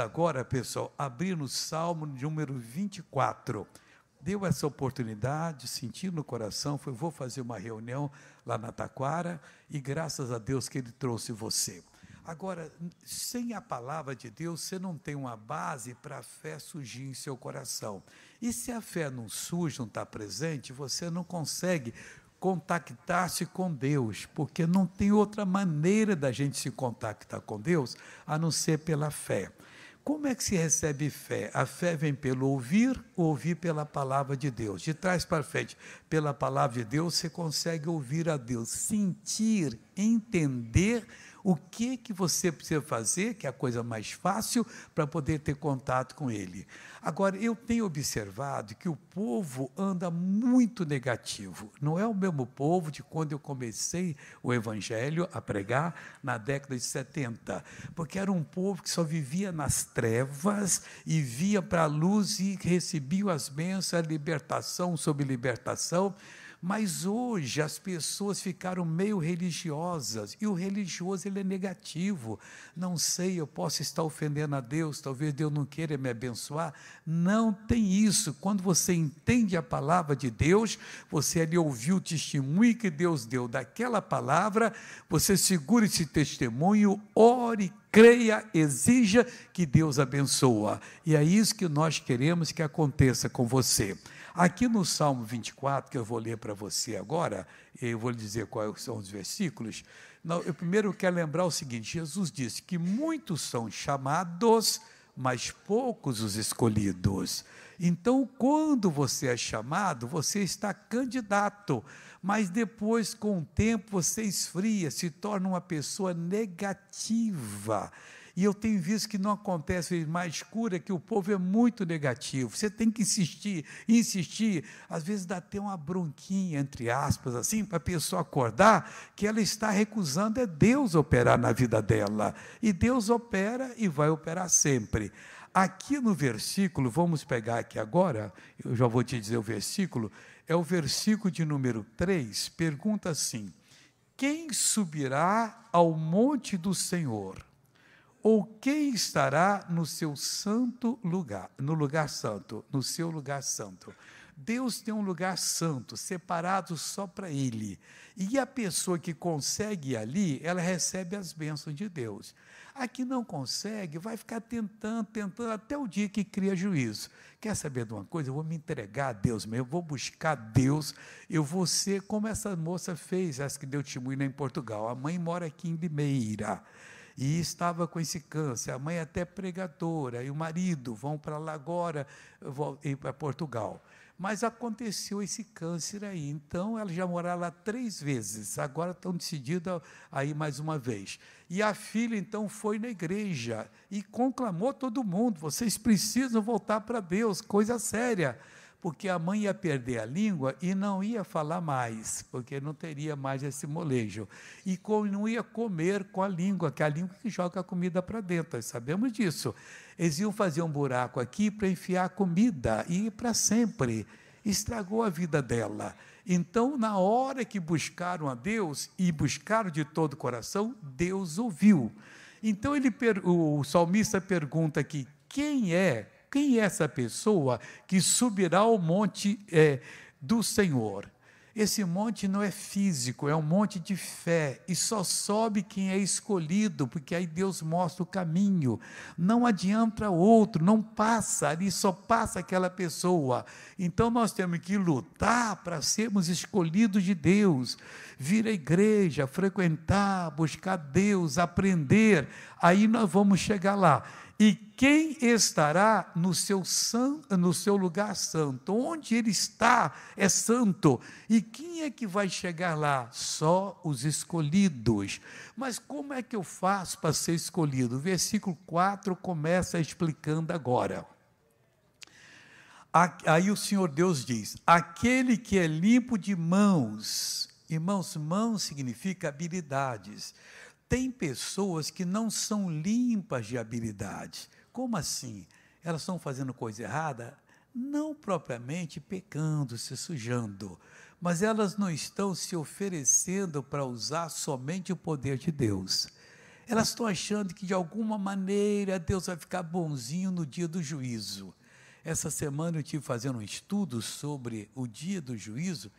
agora, pessoal, abrir no Salmo número 24. Deu essa oportunidade, sentindo no coração, foi vou fazer uma reunião lá na Taquara e graças a Deus que ele trouxe você. Agora, sem a palavra de Deus, você não tem uma base para a fé surgir em seu coração. E se a fé não surge, não está presente, você não consegue contactar-se com Deus, porque não tem outra maneira da gente se contactar com Deus a não ser pela fé. Como é que se recebe fé? A fé vem pelo ouvir, ouvir pela palavra de Deus. De trás para frente, pela palavra de Deus, você consegue ouvir a Deus, sentir, entender o que que você precisa fazer, que é a coisa mais fácil, para poder ter contato com ele. Agora, eu tenho observado que o povo anda muito negativo. Não é o mesmo povo de quando eu comecei o Evangelho a pregar na década de 70, porque era um povo que só vivia nas trevas e via para a luz e recebia as bênçãos, a libertação sobre libertação mas hoje as pessoas ficaram meio religiosas e o religioso ele é negativo. Não sei, eu posso estar ofendendo a Deus, talvez Deus não queira me abençoar. Não tem isso. Quando você entende a palavra de Deus, você ali ouviu o testemunho que Deus deu daquela palavra, você segura esse testemunho, ore, creia, exija que Deus abençoa. E é isso que nós queremos que aconteça com você. Aqui no Salmo 24, que eu vou ler para você agora, eu vou lhe dizer quais são os versículos. Não, eu primeiro quero lembrar o seguinte: Jesus disse que muitos são chamados, mas poucos os escolhidos. Então, quando você é chamado, você está candidato, mas depois, com o tempo, você esfria, se torna uma pessoa negativa. E eu tenho visto que não acontece mais cura, que o povo é muito negativo. Você tem que insistir, insistir. Às vezes dá até uma bronquinha, entre aspas, assim, para a pessoa acordar, que ela está recusando é Deus operar na vida dela. E Deus opera e vai operar sempre. Aqui no versículo, vamos pegar aqui agora, eu já vou te dizer o versículo, é o versículo de número 3, pergunta assim: Quem subirá ao monte do Senhor? ou quem estará no seu santo lugar, no lugar santo, no seu lugar santo. Deus tem um lugar santo, separado só para ele. E a pessoa que consegue ir ali, ela recebe as bênçãos de Deus. A que não consegue, vai ficar tentando, tentando, até o dia que cria juízo. Quer saber de uma coisa? Eu vou me entregar a Deus mesmo, eu vou buscar Deus, eu vou ser como essa moça fez, essa que deu testemunho em Portugal. A mãe mora aqui em Limeira e estava com esse câncer. A mãe é até pregadora e o marido vão para lá agora, ir para Portugal. Mas aconteceu esse câncer aí, então ela já morava lá três vezes, agora estão decididas aí mais uma vez. E a filha então foi na igreja e conclamou todo mundo: vocês precisam voltar para Deus, coisa séria porque a mãe ia perder a língua e não ia falar mais, porque não teria mais esse molejo. E não ia comer com a língua, que é a língua que joga a comida para dentro, nós sabemos disso. Eles iam fazer um buraco aqui para enfiar comida, e para sempre. Estragou a vida dela. Então, na hora que buscaram a Deus e buscaram de todo o coração, Deus ouviu. Então ele, o salmista pergunta aqui: quem é quem é essa pessoa que subirá ao monte é, do Senhor? Esse monte não é físico, é um monte de fé, e só sobe quem é escolhido, porque aí Deus mostra o caminho. Não adianta outro, não passa ali, só passa aquela pessoa. Então nós temos que lutar para sermos escolhidos de Deus, vir à igreja, frequentar, buscar Deus, aprender. Aí nós vamos chegar lá. E quem estará no seu, san, no seu lugar santo? Onde ele está é santo. E quem é que vai chegar lá? Só os escolhidos. Mas como é que eu faço para ser escolhido? O versículo 4 começa explicando agora. Aí o Senhor Deus diz: aquele que é limpo de mãos. Irmãos, mãos significa habilidades tem pessoas que não são limpas de habilidade. Como assim? Elas estão fazendo coisa errada? Não propriamente pecando, se sujando, mas elas não estão se oferecendo para usar somente o poder de Deus. Elas estão achando que de alguma maneira Deus vai ficar bonzinho no dia do juízo. Essa semana eu tive fazendo um estudo sobre o dia do juízo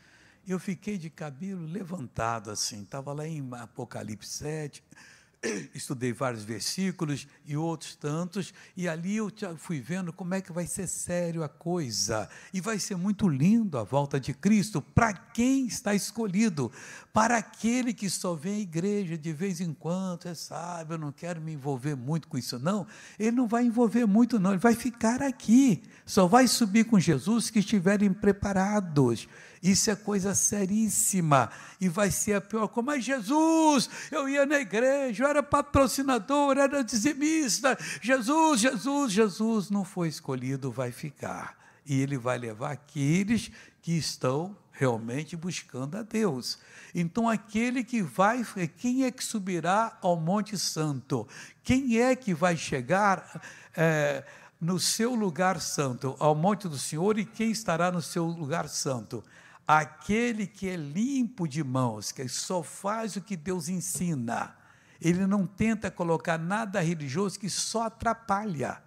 eu fiquei de cabelo levantado assim, estava lá em Apocalipse 7, estudei vários versículos e outros tantos, e ali eu fui vendo como é que vai ser sério a coisa. E vai ser muito lindo a volta de Cristo para quem está escolhido, para aquele que só vem à igreja de vez em quando, é sábio, eu não quero me envolver muito com isso, não. Ele não vai envolver muito, não, ele vai ficar aqui, só vai subir com Jesus que estiverem preparados. Isso é coisa seríssima e vai ser a pior coisa. Mas é Jesus, eu ia na igreja, eu era patrocinador, era dizimista. Jesus, Jesus, Jesus não foi escolhido, vai ficar. E ele vai levar aqueles que estão realmente buscando a Deus. Então, aquele que vai, quem é que subirá ao Monte Santo? Quem é que vai chegar é, no seu lugar santo, ao Monte do Senhor, e quem estará no seu lugar santo? Aquele que é limpo de mãos, que só faz o que Deus ensina, ele não tenta colocar nada religioso que só atrapalha.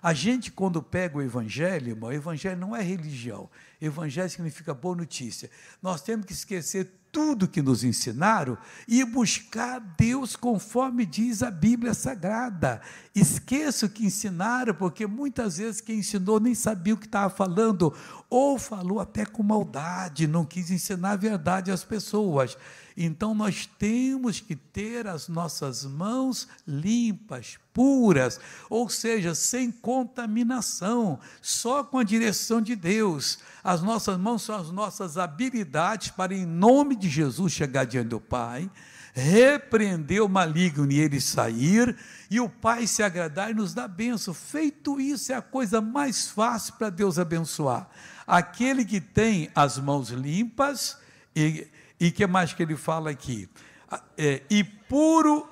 A gente, quando pega o Evangelho, irmão, o Evangelho não é religião, Evangelho significa boa notícia. Nós temos que esquecer tudo que nos ensinaram e buscar Deus conforme diz a Bíblia Sagrada. Esqueça o que ensinaram, porque muitas vezes quem ensinou nem sabia o que estava falando, ou falou até com maldade, não quis ensinar a verdade às pessoas. Então nós temos que ter as nossas mãos limpas, puras, ou seja, sem contaminação, só com a direção de Deus as nossas mãos são as nossas habilidades para, em nome de Jesus, chegar diante do Pai, repreender o maligno e ele sair, e o Pai se agradar e nos dar benção. Feito isso, é a coisa mais fácil para Deus abençoar. Aquele que tem as mãos limpas, e, e que mais que ele fala aqui? Ah, é, e puro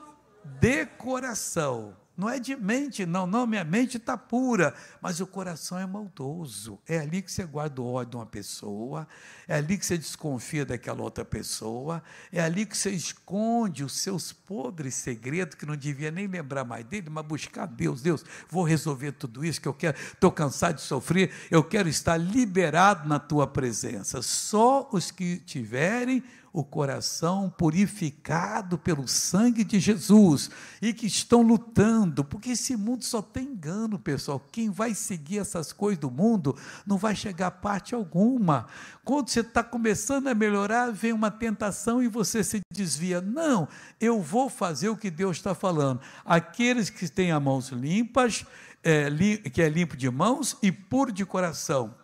de coração não é de mente, não, não, minha mente está pura, mas o coração é maldoso. É ali que você guarda o ódio de uma pessoa, é ali que você desconfia daquela outra pessoa, é ali que você esconde os seus podres segredos, que não devia nem lembrar mais dele, mas buscar Deus, Deus, vou resolver tudo isso que eu quero, estou cansado de sofrer, eu quero estar liberado na tua presença. Só os que tiverem o coração purificado pelo sangue de Jesus e que estão lutando, porque esse mundo só tem engano, pessoal. Quem vai seguir essas coisas do mundo não vai chegar a parte alguma. Quando você está começando a melhorar, vem uma tentação e você se desvia. Não, eu vou fazer o que Deus está falando. Aqueles que têm as mãos limpas, é, que é limpo de mãos e puro de coração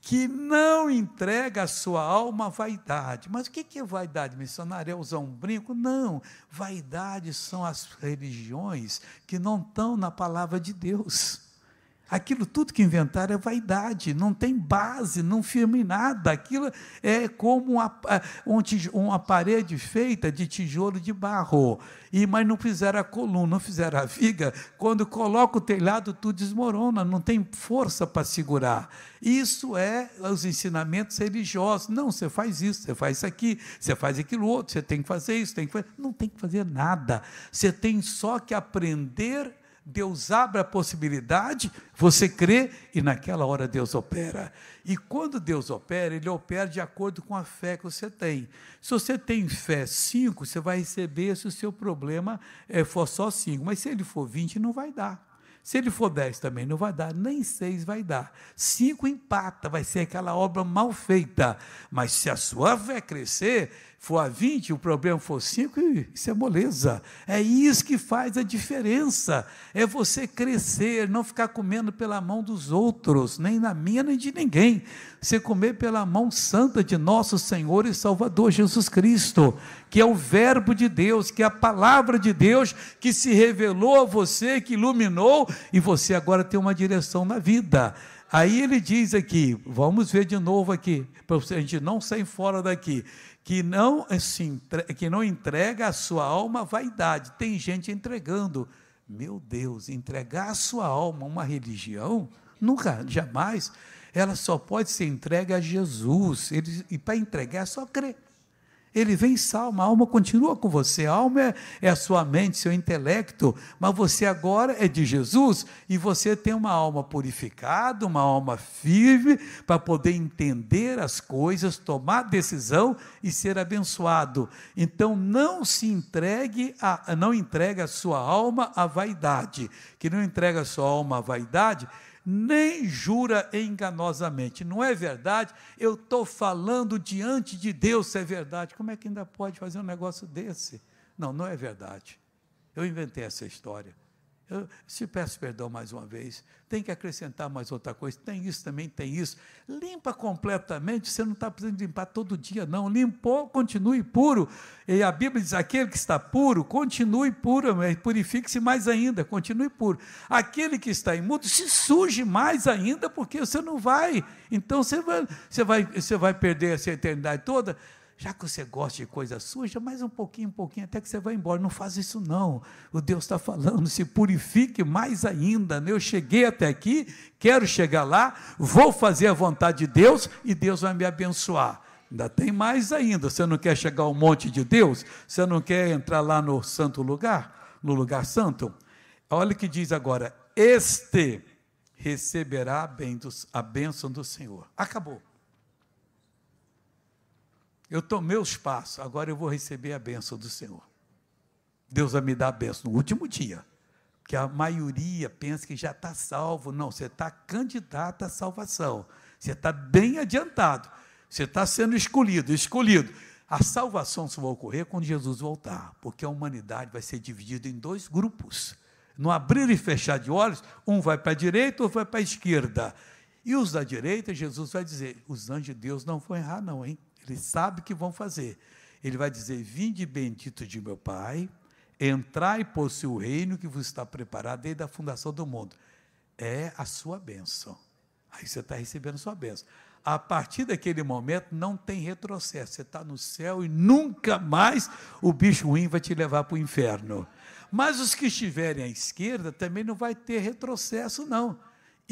que não entrega a sua alma à vaidade. Mas o que é vaidade, missionário? É usar um brinco? Não. Vaidade são as religiões que não estão na palavra de Deus. Aquilo tudo que inventaram é vaidade, não tem base, não firma em nada. Aquilo é como uma, uma parede feita de tijolo de barro. E Mas não fizeram a coluna, não fizeram a viga. Quando coloca o telhado, tudo desmorona, não tem força para segurar. Isso é os ensinamentos religiosos. Não, você faz isso, você faz isso aqui, você faz aquilo outro, você tem que fazer isso, tem que fazer. Não tem que fazer nada. Você tem só que aprender Deus abre a possibilidade, você crê e naquela hora Deus opera. E quando Deus opera, Ele opera de acordo com a fé que você tem. Se você tem fé 5, você vai receber se o seu problema eh, for só 5. Mas se ele for 20, não vai dar. Se ele for 10 também não vai dar, nem 6 vai dar. 5 empata, vai ser aquela obra mal feita. Mas se a sua fé crescer, for a 20, o problema for 5, isso é moleza. É isso que faz a diferença. É você crescer, não ficar comendo pela mão dos outros, nem na minha, nem de ninguém. Você comer pela mão santa de nosso Senhor e Salvador Jesus Cristo, que é o Verbo de Deus, que é a palavra de Deus, que se revelou a você, que iluminou, e você agora tem uma direção na vida. Aí ele diz aqui, vamos ver de novo aqui, para a gente não sair fora daqui, que não, se que não entrega a sua alma à vaidade. Tem gente entregando. Meu Deus, entregar a sua alma a uma religião? Nunca, jamais. Ela só pode ser entregue a Jesus. Ele, e para entregar, é só crer. Ele vem a a alma continua com você, a alma é, é a sua mente, seu intelecto, mas você agora é de Jesus e você tem uma alma purificada, uma alma firme, para poder entender as coisas, tomar decisão e ser abençoado. Então não se entregue, a, não entregue a sua alma à vaidade, que não entrega a sua alma à vaidade, nem jura enganosamente. Não é verdade? Eu estou falando diante de Deus se é verdade. Como é que ainda pode fazer um negócio desse? Não, não é verdade. Eu inventei essa história. Eu te peço perdão mais uma vez. Tem que acrescentar mais outra coisa. Tem isso também, tem isso. Limpa completamente. Você não está precisando limpar todo dia, não. Limpou, continue puro. E a Bíblia diz: aquele que está puro, continue puro. Purifique-se mais ainda, continue puro. Aquele que está imundo, se suje mais ainda, porque você não vai. Então você vai, você vai, você vai perder essa eternidade toda já que você gosta de coisa suja, mais um pouquinho, um pouquinho, até que você vai embora. Não faz isso, não. O Deus está falando, se purifique mais ainda. Né? Eu cheguei até aqui, quero chegar lá, vou fazer a vontade de Deus e Deus vai me abençoar. Ainda tem mais ainda. Você não quer chegar ao monte de Deus? Você não quer entrar lá no santo lugar? No lugar santo? Olha o que diz agora: Este receberá a bênção do Senhor. Acabou. Eu tomei o espaço. agora eu vou receber a benção do Senhor. Deus vai me dar a benção no último dia. Que a maioria pensa que já está salvo. Não, você está candidato à salvação. Você está bem adiantado. Você está sendo escolhido, escolhido. A salvação só vai ocorrer quando Jesus voltar, porque a humanidade vai ser dividida em dois grupos. No abrir e fechar de olhos, um vai para a direita, outro vai para a esquerda. E os da direita, Jesus vai dizer: os anjos de Deus não vão errar, não, hein? Ele sabe o que vão fazer. Ele vai dizer: Vinde bendito de meu Pai, entrai e possui o reino que vos está preparado desde a fundação do mundo. É a sua bênção. Aí você está recebendo a sua bênção. A partir daquele momento não tem retrocesso. Você está no céu e nunca mais o bicho ruim vai te levar para o inferno. Mas os que estiverem à esquerda também não vai ter retrocesso, não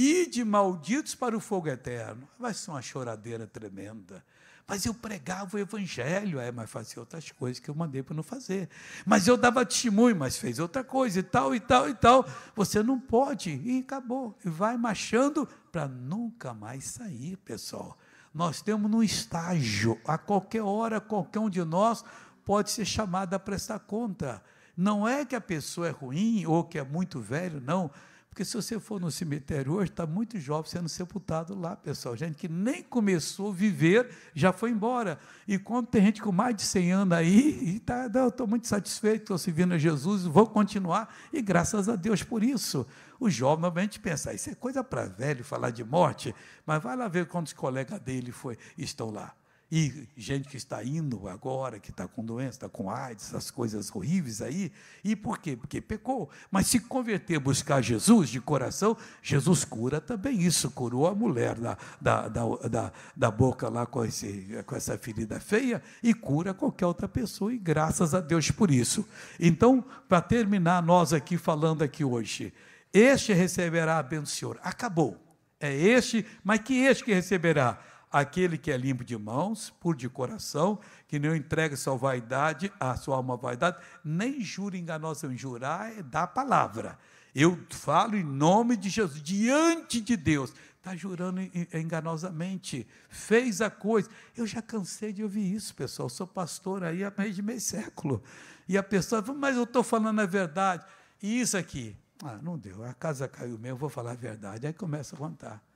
Ide malditos para o fogo eterno. Vai ser uma choradeira tremenda. Mas eu pregava o evangelho, é, mas fazia outras coisas que eu mandei para não fazer. Mas eu dava testemunho, mas fez outra coisa, e tal, e tal, e tal. Você não pode, e acabou. E vai marchando para nunca mais sair, pessoal. Nós temos um estágio, a qualquer hora, qualquer um de nós pode ser chamado a prestar conta. Não é que a pessoa é ruim ou que é muito velho, não. Porque se você for no cemitério hoje, está muito jovem sendo sepultado lá, pessoal. Gente que nem começou a viver, já foi embora. E quando tem gente com mais de 100 anos aí, e tá, não, estou muito satisfeito, estou servindo a Jesus, vou continuar. E graças a Deus por isso. O jovem normalmente pensa, ah, isso é coisa para velho falar de morte, mas vai lá ver quantos colegas dele foi, estão lá. E gente que está indo agora, que está com doença, está com AIDS, essas coisas horríveis aí. E por quê? Porque pecou. Mas se converter, buscar Jesus de coração, Jesus cura também isso. Curou a mulher da, da, da, da, da boca lá com, esse, com essa ferida feia e cura qualquer outra pessoa. E graças a Deus por isso. Então, para terminar, nós aqui falando aqui hoje, este receberá a bênção do Senhor. Acabou. É este, mas que este que receberá? Aquele que é limpo de mãos, puro de coração, que não entrega sua vaidade, a sua alma vaidade, nem jura enganosa, jurar é dar a palavra. Eu falo em nome de Jesus, diante de Deus. Está jurando enganosamente, fez a coisa. Eu já cansei de ouvir isso, pessoal. Eu sou pastor aí há mais de meio século. E a pessoa fala, mas eu estou falando a verdade. E isso aqui? Ah, não deu, a casa caiu mesmo, vou falar a verdade. Aí começa a contar.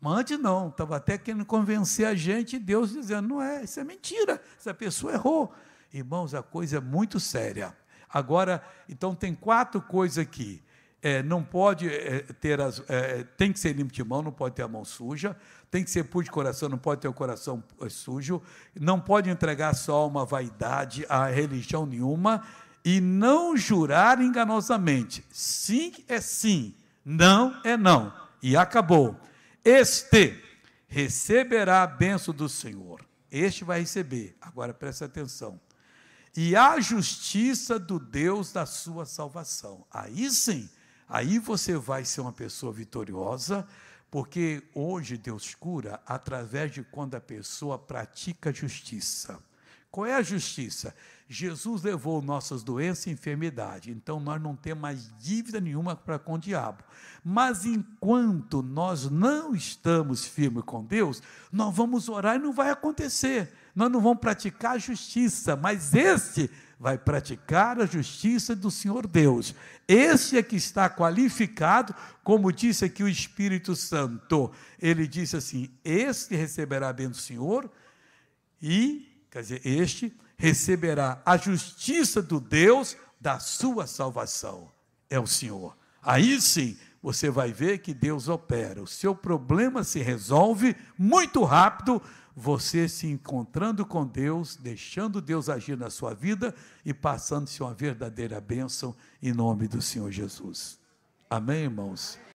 Mas antes não, estava até querendo convencer a gente, Deus dizendo, não é, isso é mentira, essa pessoa errou. Irmãos, a coisa é muito séria. Agora, então tem quatro coisas aqui. É, não pode é, ter as, é, tem que ser limpo de mão, não pode ter a mão suja, tem que ser puro de coração, não pode ter o coração é, sujo, não pode entregar só uma vaidade a religião nenhuma e não jurar enganosamente. Sim é sim, não é não e acabou. Este receberá a benção do Senhor. Este vai receber. Agora preste atenção. E a justiça do Deus da sua salvação. Aí sim, aí você vai ser uma pessoa vitoriosa, porque hoje Deus cura através de quando a pessoa pratica justiça. Qual é a justiça? Jesus levou nossas doenças e enfermidades, então nós não temos mais dívida nenhuma para com o diabo. Mas enquanto nós não estamos firmes com Deus, nós vamos orar e não vai acontecer. Nós não vamos praticar a justiça, mas este vai praticar a justiça do Senhor Deus. Esse é que está qualificado, como disse aqui o Espírito Santo. Ele disse assim: Este receberá bem do Senhor e Quer dizer, este receberá a justiça do Deus da sua salvação. É o Senhor. Aí sim, você vai ver que Deus opera. O seu problema se resolve muito rápido, você se encontrando com Deus, deixando Deus agir na sua vida e passando-se uma verdadeira bênção em nome do Senhor Jesus. Amém, irmãos?